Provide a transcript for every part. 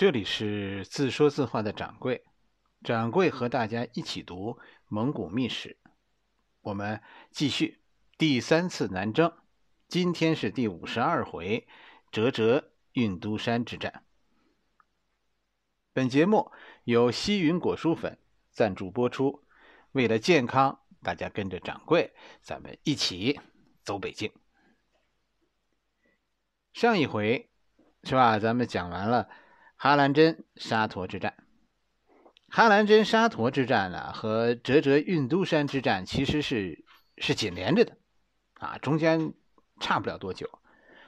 这里是自说自话的掌柜，掌柜和大家一起读《蒙古秘史》，我们继续第三次南征，今天是第五十二回，哲哲运都山之战。本节目由西云果蔬粉赞助播出，为了健康，大家跟着掌柜，咱们一起走北京。上一回是吧？咱们讲完了。哈兰真沙陀之战，哈兰真沙陀之战呢，和折折运都山之战其实是是紧连着的，啊，中间差不了多久。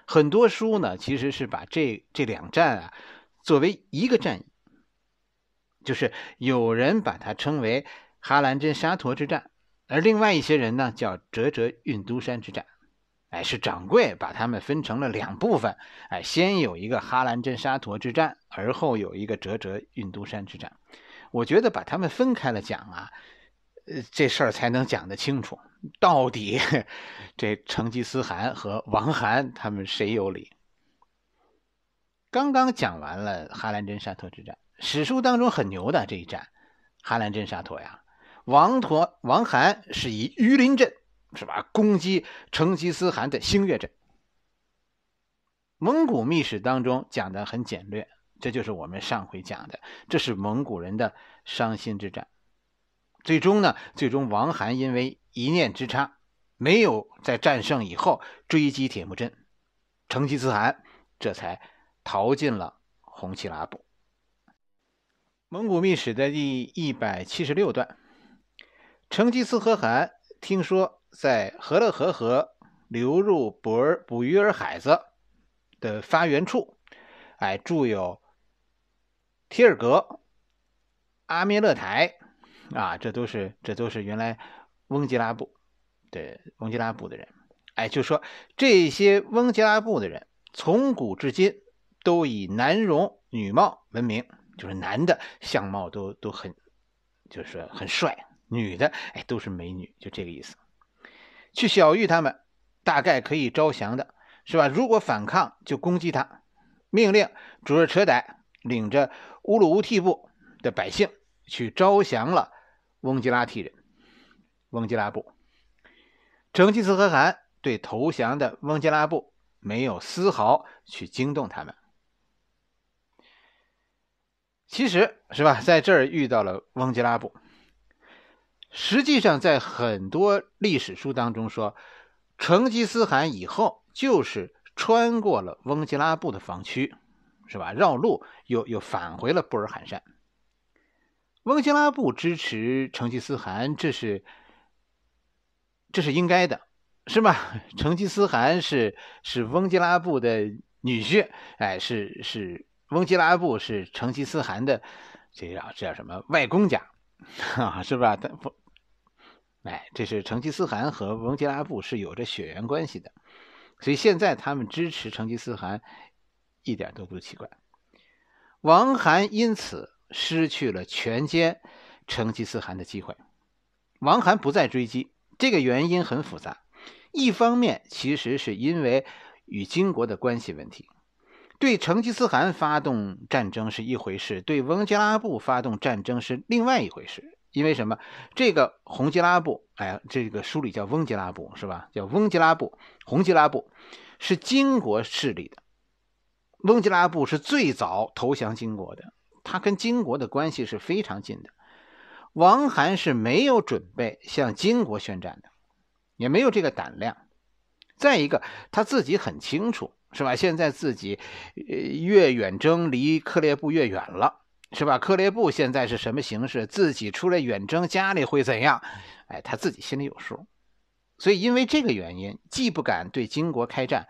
很多书呢，其实是把这这两战啊作为一个战役，就是有人把它称为哈兰真沙陀之战，而另外一些人呢叫折折运都山之战。哎，是掌柜把他们分成了两部分。哎，先有一个哈兰镇沙陀之战，而后有一个折折运都山之战。我觉得把他们分开了讲啊，呃，这事儿才能讲得清楚，到底这成吉思汗和王罕他们谁有理。刚刚讲完了哈兰镇沙陀之战，史书当中很牛的这一战，哈兰镇沙陀呀，王陀王罕是以榆林镇是吧？攻击成吉思汗的星月阵。蒙古秘史当中讲的很简略，这就是我们上回讲的，这是蒙古人的伤心之战。最终呢，最终王罕因为一念之差，没有在战胜以后追击铁木真，成吉思汗这才逃进了红旗拉布。蒙古秘史的第一百七十六段，成吉思汗听说。在河勒河河流入博尔捕鱼儿海子的发源处，哎，住有提尔格、阿米勒台，啊，这都是这都是原来翁吉拉布的翁吉拉布的人。哎，就说这些翁吉拉布的人，从古至今都以男容女貌闻名，就是男的相貌都都很，就是很帅，女的哎都是美女，就这个意思。去小玉他们，大概可以招降的，是吧？如果反抗，就攻击他。命令主日车歹领着乌鲁乌替部的百姓去招降了翁吉拉提人，翁吉拉部。成吉思汗对投降的翁吉拉部没有丝毫去惊动他们，其实是吧？在这儿遇到了翁吉拉部。实际上，在很多历史书当中说，成吉思汗以后就是穿过了翁吉拉布的防区，是吧？绕路又又返回了布尔罕山。翁吉拉布支持成吉思汗，这是这是应该的，是吧？成吉思汗是是翁吉拉布的女婿，哎，是是翁吉拉布是成吉思汗的，这叫这叫什么？外公家，啊，是吧？他不。哎，这是成吉思汗和翁吉拉布是有着血缘关系的，所以现在他们支持成吉思汗一点都不奇怪。王涵因此失去了全歼成吉思汗的机会，王涵不再追击，这个原因很复杂。一方面，其实是因为与金国的关系问题，对成吉思汗发动战争是一回事，对翁吉拉布发动战争是另外一回事。因为什么？这个洪吉拉布，哎，这个书里叫翁吉拉布是吧？叫翁吉拉布，洪吉拉布是金国势力的。翁吉拉布是最早投降金国的，他跟金国的关系是非常近的。王涵是没有准备向金国宣战的，也没有这个胆量。再一个，他自己很清楚，是吧？现在自己呃，越远征，离克烈部越远了。是吧？克烈布现在是什么形势？自己出来远征，家里会怎样？哎，他自己心里有数。所以因为这个原因，既不敢对金国开战，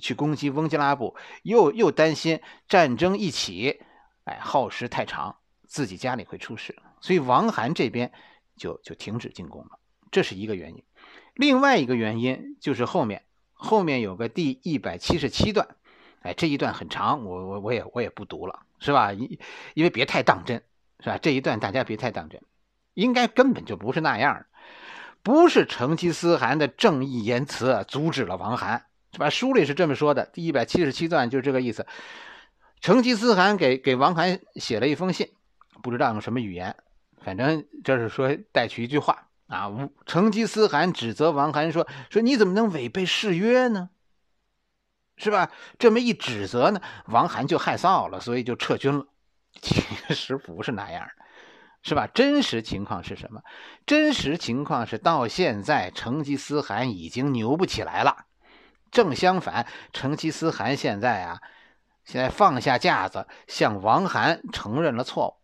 去攻击翁吉拉布，又又担心战争一起，哎，耗时太长，自己家里会出事。所以王涵这边就就停止进攻了，这是一个原因。另外一个原因就是后面后面有个第一百七十七段。哎，这一段很长，我我我也我也不读了，是吧？因因为别太当真，是吧？这一段大家别太当真，应该根本就不是那样，不是成吉思汗的正义言辞阻止了王涵，是吧？书里是这么说的，第一百七十七段就是这个意思。成吉思汗给给王涵写了一封信，不知道用什么语言，反正这是说带去一句话啊。成吉思汗指责王涵说说你怎么能违背誓约呢？是吧？这么一指责呢，王涵就害臊了，所以就撤军了。其实不是那样的，是吧？真实情况是什么？真实情况是到现在，成吉思汗已经牛不起来了。正相反，成吉思汗现在啊，现在放下架子，向王涵承认了错误。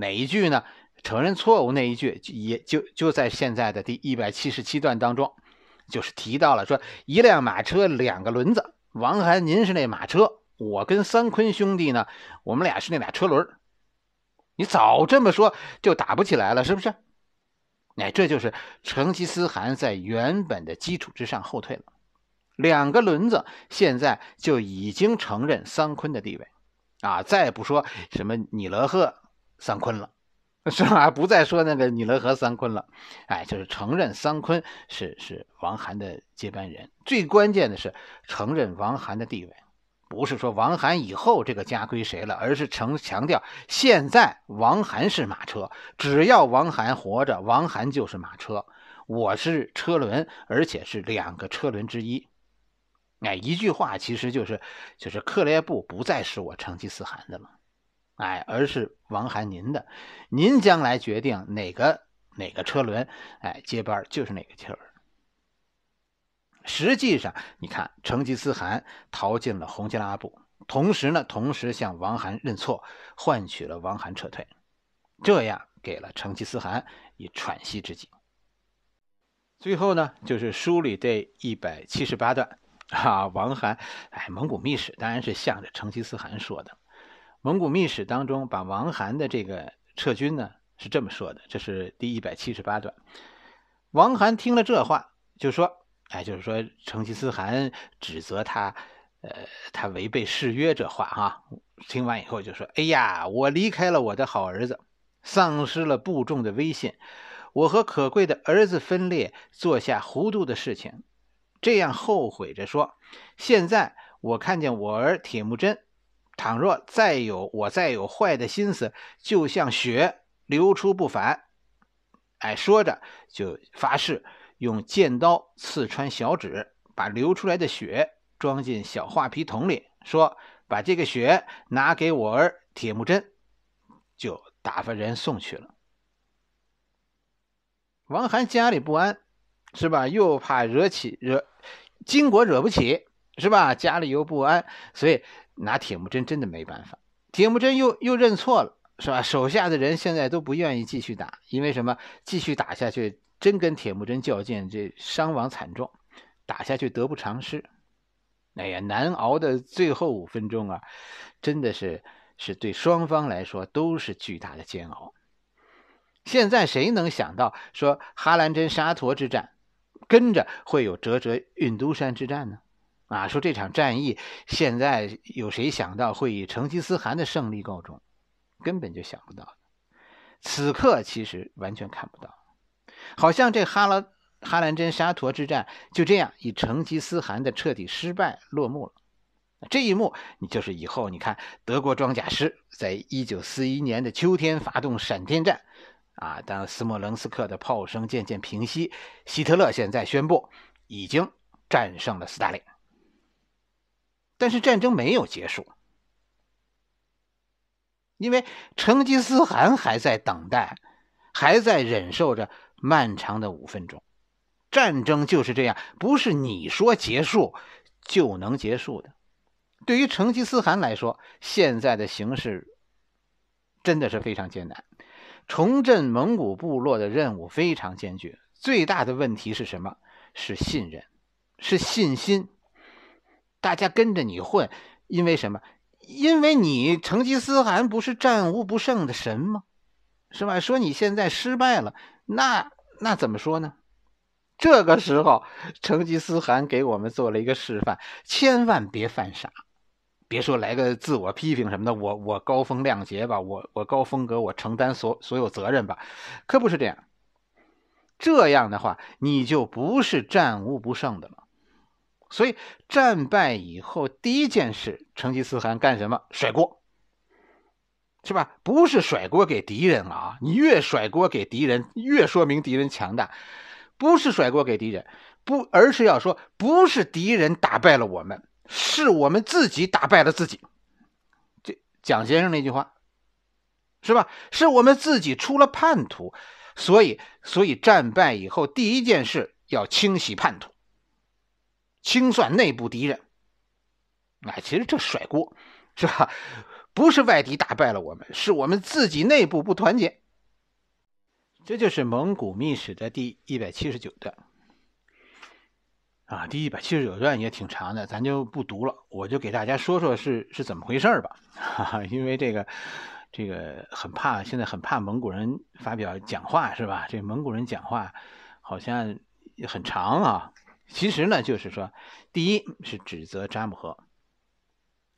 哪一句呢？承认错误那一句，也就就在现在的第一百七十七段当中，就是提到了说一辆马车，两个轮子。王涵，您是那马车，我跟三坤兄弟呢，我们俩是那俩车轮你早这么说，就打不起来了，是不是？哎，这就是成吉思汗在原本的基础之上后退了，两个轮子现在就已经承认三坤的地位，啊，再不说什么尼勒赫、三坤了。是吧？不再说那个你伦和三坤了，哎，就是承认三坤是是王涵的接班人。最关键的是承认王涵的地位，不是说王涵以后这个家归谁了，而是成强调现在王涵是马车，只要王涵活着，王涵就是马车，我是车轮，而且是两个车轮之一。哎，一句话其实就是就是克烈部不再是我成吉思汗的了。哎，而是王涵您的，您将来决定哪个哪个车轮，哎，接班就是哪个气儿。实际上，你看成吉思汗逃进了洪吉拉布，同时呢，同时向王涵认错，换取了王涵撤退，这样给了成吉思汗以喘息之机。最后呢，就是梳理这一百七十八段，哈，王涵，哎，蒙古秘史当然是向着成吉思汗说的。《蒙古秘史》当中，把王罕的这个撤军呢是这么说的，这是第一百七十八段。王罕听了这话，就说：“哎，就是说成吉思汗指责他，呃，他违背誓约这话哈。”听完以后就说：“哎呀，我离开了我的好儿子，丧失了部众的威信，我和可贵的儿子分裂，做下糊涂的事情，这样后悔着说。现在我看见我儿铁木真。”倘若再有我再有坏的心思，就像血流出不凡，哎，说着就发誓，用剑刀刺穿小指，把流出来的血装进小画皮桶里，说把这个血拿给我儿铁木真，就打发人送去了。王涵家里不安，是吧？又怕惹起惹金国惹不起，是吧？家里又不安，所以。拿铁木真真的没办法，铁木真又又认错了，是吧？手下的人现在都不愿意继续打，因为什么？继续打下去，真跟铁木真较劲，这伤亡惨重，打下去得不偿失。哎呀，难熬的最后五分钟啊，真的是是对双方来说都是巨大的煎熬。现在谁能想到说哈兰真沙陀之战，跟着会有折折运都山之战呢？马说这场战役，现在有谁想到会以成吉思汗的胜利告终？根本就想不到此刻其实完全看不到，好像这哈拉哈兰真沙陀之战就这样以成吉思汗的彻底失败落幕了。这一幕，你就是以后你看德国装甲师在一九四一年的秋天发动闪电战，啊，当斯莫棱斯克的炮声渐渐平息，希特勒现在宣布已经战胜了斯大林。但是战争没有结束，因为成吉思汗还在等待，还在忍受着漫长的五分钟。战争就是这样，不是你说结束就能结束的。对于成吉思汗来说，现在的形势真的是非常艰难，重振蒙古部落的任务非常艰巨。最大的问题是什么？是信任，是信心。大家跟着你混，因为什么？因为你成吉思汗不是战无不胜的神吗？是吧？说你现在失败了，那那怎么说呢？这个时候，成吉思汗给我们做了一个示范：千万别犯傻，别说来个自我批评什么的。我我高风亮节吧，我我高风格，我承担所所有责任吧，可不是这样。这样的话，你就不是战无不胜的了。所以战败以后，第一件事，成吉思汗干什么？甩锅，是吧？不是甩锅给敌人啊！你越甩锅给敌人，越说明敌人强大。不是甩锅给敌人，不，而是要说，不是敌人打败了我们，是我们自己打败了自己。这蒋先生那句话，是吧？是我们自己出了叛徒，所以，所以战败以后，第一件事要清洗叛徒。清算内部敌人，哎，其实这甩锅，是吧？不是外敌打败了我们，是我们自己内部不团结。这就是蒙古秘史的第一百七十九段，啊，第一百七十九段也挺长的，咱就不读了，我就给大家说说是是怎么回事吧。哈哈，因为这个，这个很怕，现在很怕蒙古人发表讲话，是吧？这蒙古人讲话好像很长啊。其实呢，就是说，第一是指责詹姆河，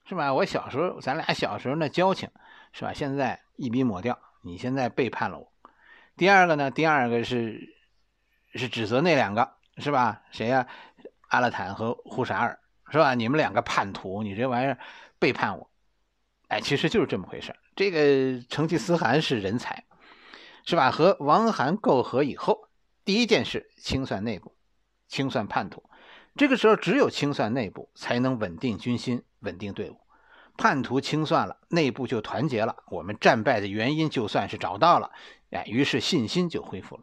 是吧？我小时候，咱俩小时候那交情，是吧？现在一笔抹掉，你现在背叛了我。第二个呢，第二个是是指责那两个，是吧？谁呀？阿勒坦和胡沙尔，是吧？你们两个叛徒，你这玩意儿背叛我。哎，其实就是这么回事。这个成吉思汗是人才，是吧？和王涵媾和以后，第一件事清算内部。清算叛徒，这个时候只有清算内部，才能稳定军心，稳定队伍。叛徒清算了，内部就团结了。我们战败的原因就算是找到了，哎，于是信心就恢复了。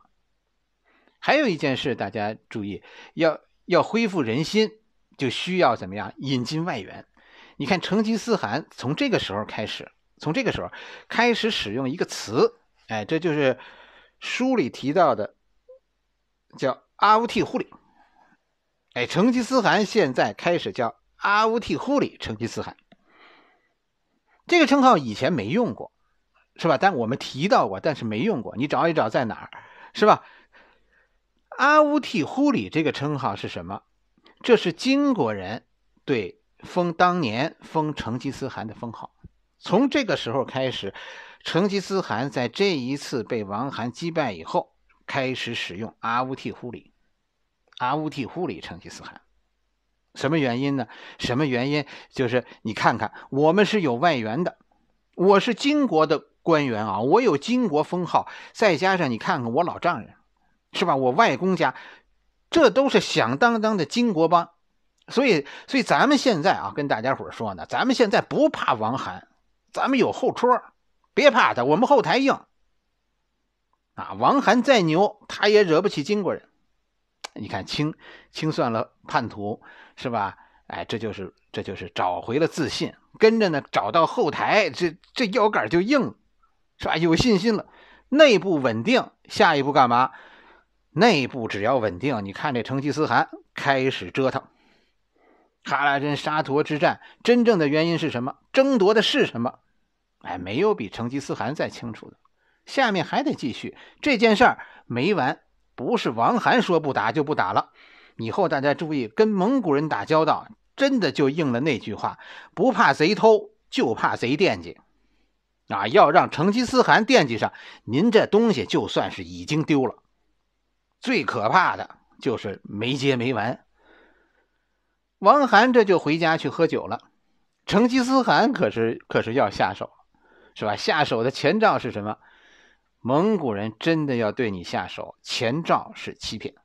还有一件事，大家注意，要要恢复人心，就需要怎么样？引进外援。你看，成吉思汗从这个时候开始，从这个时候开始使用一个词，哎，这就是书里提到的，叫阿乌替护理。哎，成吉思汗现在开始叫阿乌替忽里成吉思汗，这个称号以前没用过，是吧？但我们提到过，但是没用过。你找一找在哪儿，是吧？阿乌替忽里这个称号是什么？这是金国人对封当年封成吉思汗的封号。从这个时候开始，成吉思汗在这一次被王罕击败以后，开始使用阿乌替忽里。达乌惕护里成吉思汗，什么原因呢？什么原因就是你看看，我们是有外援的，我是金国的官员啊，我有金国封号，再加上你看看我老丈人，是吧？我外公家，这都是响当当的金国帮，所以，所以咱们现在啊，跟大家伙说呢，咱们现在不怕王涵，咱们有后戳，别怕他，我们后台硬，啊，王涵再牛，他也惹不起金国人。你看清清算了叛徒，是吧？哎，这就是这就是找回了自信，跟着呢找到后台，这这腰杆就硬了，是吧？有信心了，内部稳定，下一步干嘛？内部只要稳定，你看这成吉思汗开始折腾，哈拉真沙陀之战，真正的原因是什么？争夺的是什么？哎，没有比成吉思汗再清楚的。下面还得继续，这件事儿没完。不是王涵说不打就不打了，以后大家注意跟蒙古人打交道，真的就应了那句话：不怕贼偷，就怕贼惦记。啊，要让成吉思汗惦记上您这东西，就算是已经丢了。最可怕的就是没结没完。王涵这就回家去喝酒了，成吉思汗可是可是要下手了，是吧？下手的前兆是什么？蒙古人真的要对你下手，前兆是欺骗。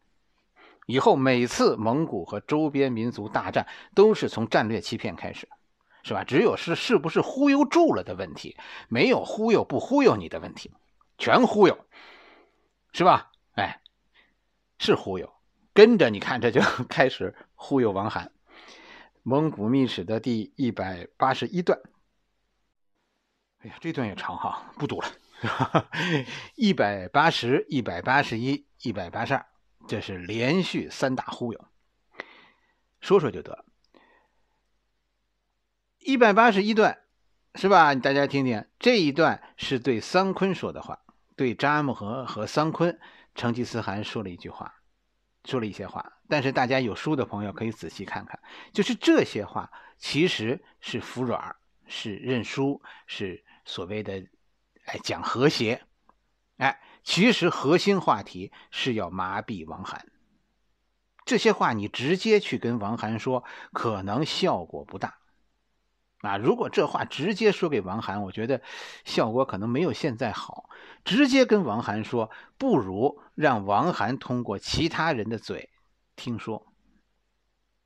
以后每次蒙古和周边民族大战，都是从战略欺骗开始，是吧？只有是是不是忽悠住了的问题，没有忽悠不忽悠你的问题，全忽悠，是吧？哎，是忽悠。跟着你看，这就 开始忽悠王涵。蒙古秘史》的第一百八十一段。哎呀，这段也长哈，不读了。一百八十，一百八十一，一百八十二，这是连续三大忽悠。说说就得了。一百八十一段是吧？大家听听，这一段是对桑坤说的话，对扎木合和桑坤，成吉思汗说了一句话，说了一些话。但是大家有书的朋友可以仔细看看，就是这些话其实是服软，是认输，是所谓的。来讲和谐，哎，其实核心话题是要麻痹王涵。这些话你直接去跟王涵说，可能效果不大。啊，如果这话直接说给王涵，我觉得效果可能没有现在好。直接跟王涵说，不如让王涵通过其他人的嘴听说。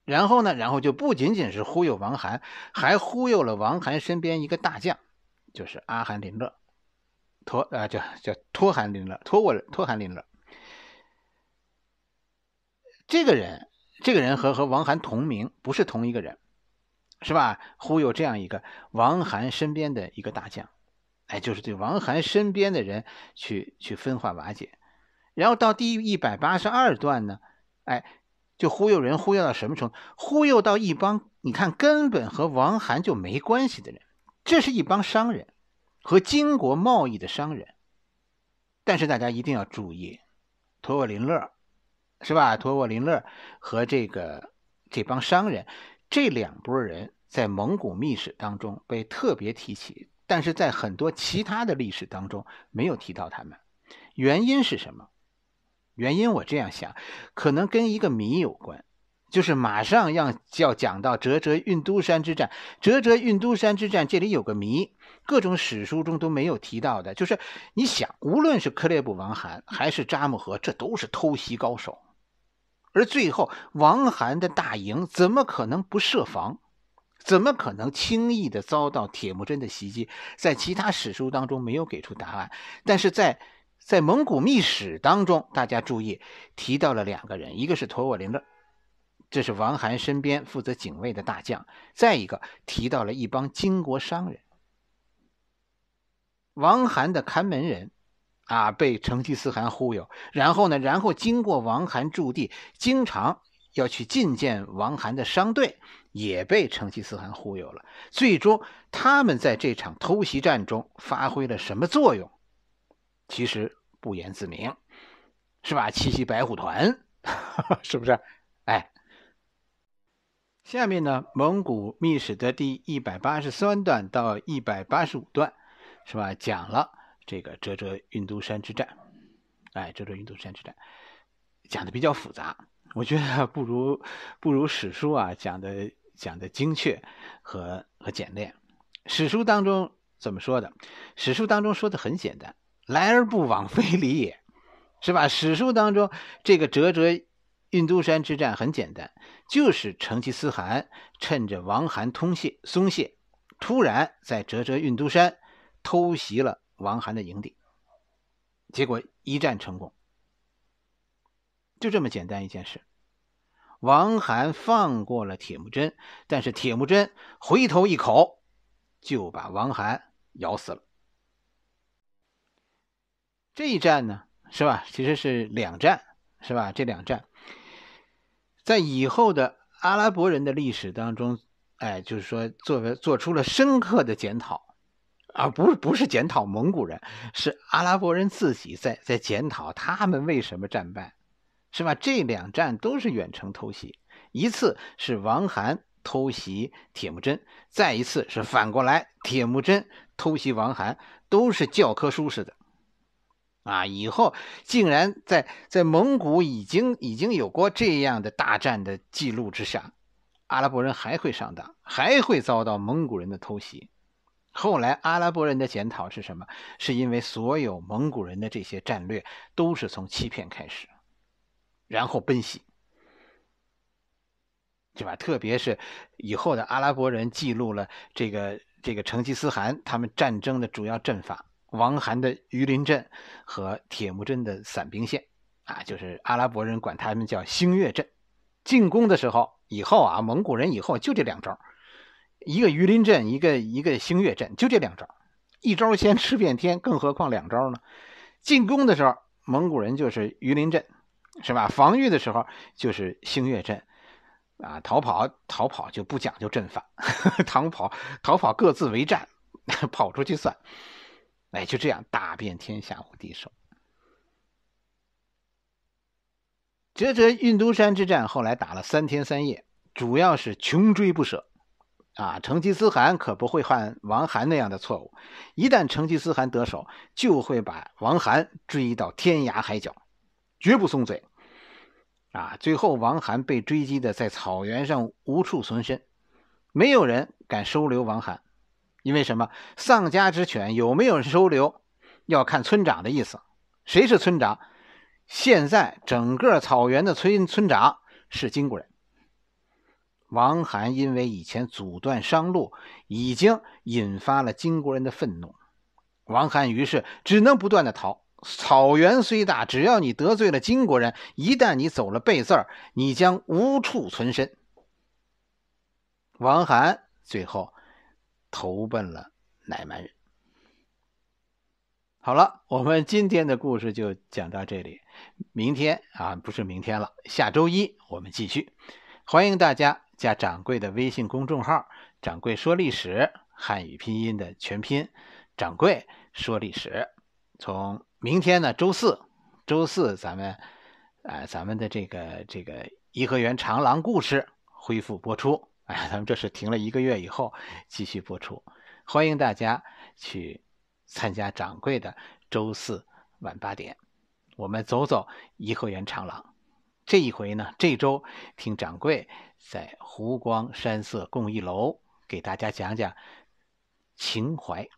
然后呢，然后就不仅仅是忽悠王涵，还忽悠了王涵身边一个大将，就是阿韩林乐。托啊，叫叫托韩林勒，托沃托韩林勒。这个人，这个人和和王涵同名，不是同一个人，是吧？忽悠这样一个王涵身边的一个大将，哎，就是对王涵身边的人去去分化瓦解。然后到第一百八十二段呢，哎，就忽悠人忽悠到什么程度？忽悠到一帮你看根本和王涵就没关系的人，这是一帮商人。和金国贸易的商人，但是大家一定要注意，托沃林勒，是吧？托沃林勒和这个这帮商人，这两拨人在蒙古秘史当中被特别提起，但是在很多其他的历史当中没有提到他们，原因是什么？原因我这样想，可能跟一个谜有关。就是马上要要讲到哲哲运都山之战，哲哲运都山之战这里有个谜，各种史书中都没有提到的，就是你想，无论是克烈布王涵还是扎木合，这都是偷袭高手，而最后王涵的大营怎么可能不设防，怎么可能轻易的遭到铁木真的袭击？在其他史书当中没有给出答案，但是在在蒙古秘史当中，大家注意提到了两个人，一个是陀我林勒。这是王涵身边负责警卫的大将，再一个提到了一帮金国商人。王涵的看门人，啊，被成吉思汗忽悠，然后呢，然后经过王涵驻地，经常要去觐见王涵的商队，也被成吉思汗忽悠了。最终，他们在这场偷袭战中发挥了什么作用？其实不言自明，是吧？七夕白虎团，是不是？哎。下面呢，《蒙古秘史》的第一百八十三段到一百八十五段，是吧？讲了这个哲哲运都山之战，哎，哲哲运都山之战讲的比较复杂，我觉得不如不如史书啊讲的讲的精确和和简练。史书当中怎么说的？史书当中说的很简单：“来而不往非礼也”，是吧？史书当中这个哲哲。运都山之战很简单，就是成吉思汗趁着王罕通泄松懈，突然在折折运都山偷袭了王罕的营地，结果一战成功，就这么简单一件事。王罕放过了铁木真，但是铁木真回头一口就把王罕咬死了。这一战呢，是吧？其实是两战，是吧？这两战。在以后的阿拉伯人的历史当中，哎，就是说，作为做出了深刻的检讨，而不是不是检讨蒙古人，是阿拉伯人自己在在检讨他们为什么战败，是吧？这两战都是远程偷袭，一次是王涵偷袭铁木真，再一次是反过来铁木真偷袭王涵，都是教科书式的。啊！以后竟然在在蒙古已经已经有过这样的大战的记录之下，阿拉伯人还会上当，还会遭到蒙古人的偷袭。后来阿拉伯人的检讨是什么？是因为所有蒙古人的这些战略都是从欺骗开始，然后奔袭，对吧？特别是以后的阿拉伯人记录了这个这个成吉思汗他们战争的主要阵法。王罕的榆林镇和铁木真的散兵线，啊，就是阿拉伯人管他们叫星月阵。进攻的时候，以后啊，蒙古人以后就这两招：一个榆林镇，一个一个星月阵，就这两招。一招先吃遍天，更何况两招呢？进攻的时候，蒙古人就是榆林镇，是吧？防御的时候就是星月阵，啊，逃跑逃跑就不讲究阵法，逃 跑逃跑各自为战，跑出去算。哎，就这样，打遍天下无敌手。折折运都山之战，后来打了三天三夜，主要是穷追不舍。啊，成吉思汗可不会犯王涵那样的错误。一旦成吉思汗得手，就会把王涵追到天涯海角，绝不松嘴。啊，最后王涵被追击的，在草原上无处存身，没有人敢收留王涵，因为什么丧家之犬有没有收留，要看村长的意思。谁是村长？现在整个草原的村村长是金国人。王涵因为以前阻断商路，已经引发了金国人的愤怒。王涵于是只能不断的逃。草原虽大，只要你得罪了金国人，一旦你走了背字儿，你将无处存身。王涵最后。投奔了乃蛮人。好了，我们今天的故事就讲到这里。明天啊，不是明天了，下周一我们继续。欢迎大家加掌柜的微信公众号“掌柜说历史”，汉语拼音的全拼“掌柜说历史”。从明天呢，周四，周四咱们啊，咱们的这个这个颐和园长廊故事恢复播出。咱们这是停了一个月以后继续播出，欢迎大家去参加掌柜的周四晚八点，我们走走颐和园长廊，这一回呢这周听掌柜在湖光山色共一楼给大家讲讲情怀。